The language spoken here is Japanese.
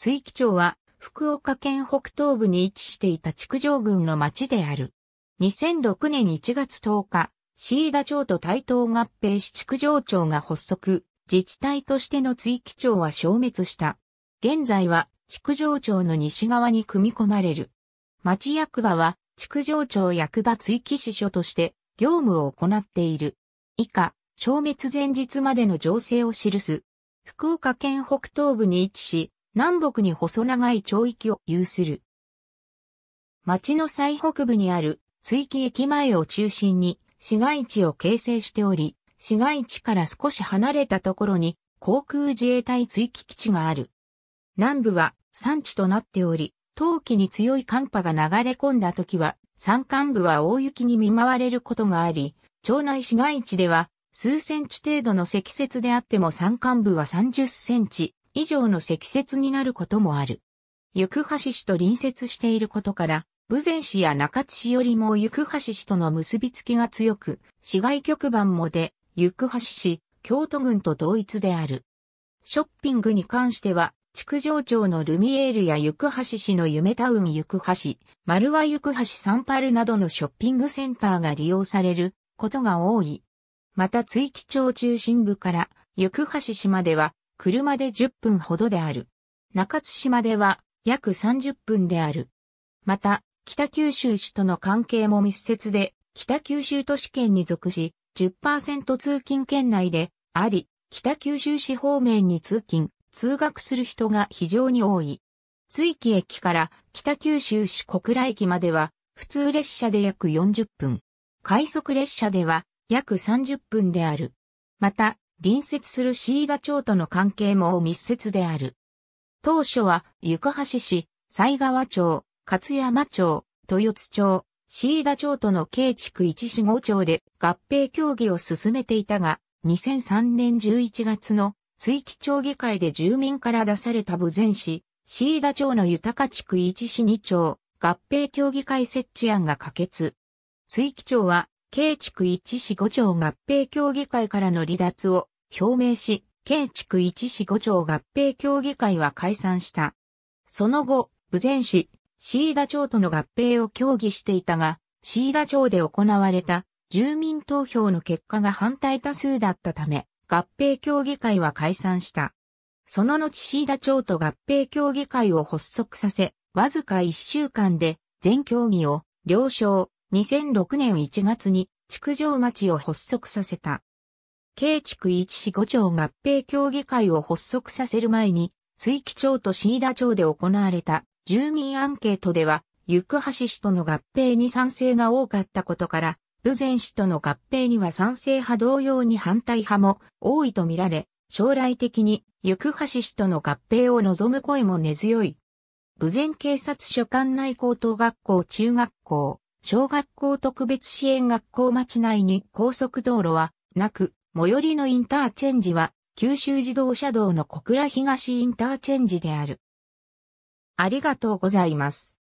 築城町は福岡県北東部に位置していた築城郡の町である。2006年1月10日、シーダ町と台東合併し築城町が発足、自治体としての築城町は消滅した。現在は築城町の西側に組み込まれる。町役場は築城町役場追記支所として業務を行っている。以下、消滅前日までの情勢を記す。福岡県北東部に位置し、南北に細長い町域を有する。町の最北部にある追記駅前を中心に市街地を形成しており、市街地から少し離れたところに航空自衛隊追記基地がある。南部は山地となっており、冬季に強い寒波が流れ込んだ時は、山間部は大雪に見舞われることがあり、町内市街地では数センチ程度の積雪であっても山間部は30センチ、以上の積雪になることもある。行橋市と隣接していることから、豊前市や中津市よりも行橋市との結びつきが強く、市外局番もで、行橋市、京都郡と同一である。ショッピングに関しては、築上町のルミエールや行橋市の夢タウン行橋、丸和行橋サンパルなどのショッピングセンターが利用されることが多い。また、追記町中心部から行橋市までは車で10分ほどである。中津島では約30分である。また、北九州市との関係も密接で、北九州都市圏に属し、10%通勤圏内であり、北九州市方面に通勤、通学する人が非常に多い。追記駅から北九州市小倉駅までは、普通列車で約40分。快速列車では約30分である。また、隣接するシー町との関係も密接である。当初は、行橋市、西川町、勝山町、豊津町、シー町との計区一市五町で合併協議を進めていたが、2003年11月の追記町議会で住民から出された部前市、シー町の豊地区一市二町、合併協議会設置案が可決。追記町は京畜一市五条合併協議会からの離脱を表明し、京畜一市五条合併協議会は解散した。その後、武前市、椎田町との合併を協議していたが、椎田町で行われた住民投票の結果が反対多数だったため、合併協議会は解散した。その後椎田町と合併協議会を発足させ、わずか1週間で全協議を了承、2006年1月に築城町を発足させた。慶築一市五町合併協議会を発足させる前に、追木町と椎田町で行われた住民アンケートでは、行橋市との合併に賛成が多かったことから、武前市との合併には賛成派同様に反対派も多いとみられ、将来的に行橋市との合併を望む声も根強い。武前警察署管内高等学校中学校、小学校特別支援学校町内に高速道路はなく、最寄りのインターチェンジは九州自動車道の小倉東インターチェンジである。ありがとうございます。